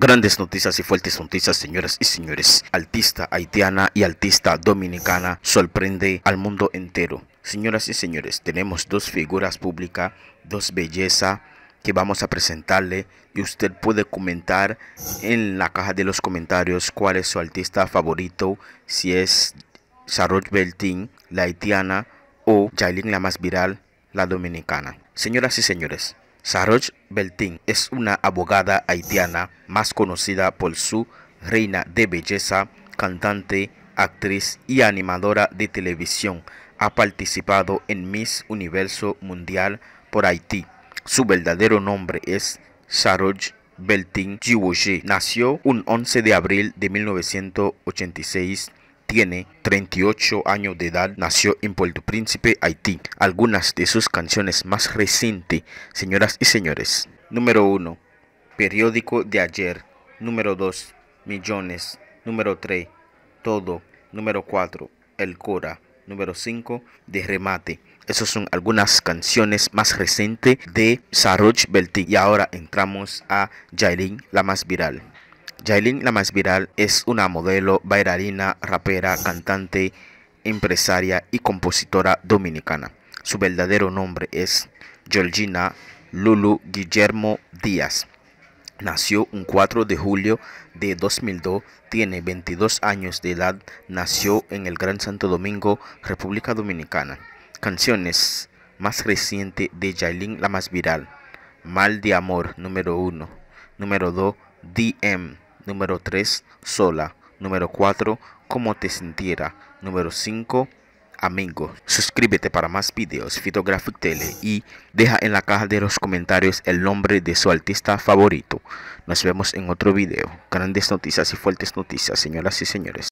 Grandes noticias y fuertes noticias, señoras y señores. Artista haitiana y artista dominicana sorprende al mundo entero. Señoras y señores, tenemos dos figuras públicas, dos bellezas que vamos a presentarle y usted puede comentar en la caja de los comentarios cuál es su artista favorito, si es saroj Beltín, la haitiana o Jailin la más viral, la dominicana. Señoras y señores, Saroj Beltin es una abogada haitiana más conocida por su reina de belleza, cantante, actriz y animadora de televisión. Ha participado en Miss Universo Mundial por Haití. Su verdadero nombre es Saroj Beltin Jiwoje. Nació un 11 de abril de 1986 tiene 38 años de edad, nació en Puerto Príncipe, Haití. Algunas de sus canciones más recientes, señoras y señores. Número 1. Periódico de ayer. Número 2. Millones. Número 3. Todo. Número 4. El Cora. Número 5. De remate. Esas son algunas canciones más recientes de Saroj Belti. Y ahora entramos a Jairin, la más viral la Más Viral es una modelo, bailarina, rapera, cantante, empresaria y compositora dominicana. Su verdadero nombre es Georgina Lulu Guillermo Díaz. Nació un 4 de julio de 2002, tiene 22 años de edad, nació en el Gran Santo Domingo, República Dominicana. Canciones más reciente de Jailin la más viral. Mal de amor número 1, número 2 DM Número 3. Sola. Número 4. Como te sintiera. Número 5. Amigo. Suscríbete para más videos Fitographic Tele y deja en la caja de los comentarios el nombre de su artista favorito. Nos vemos en otro video. Grandes noticias y fuertes noticias, señoras y señores.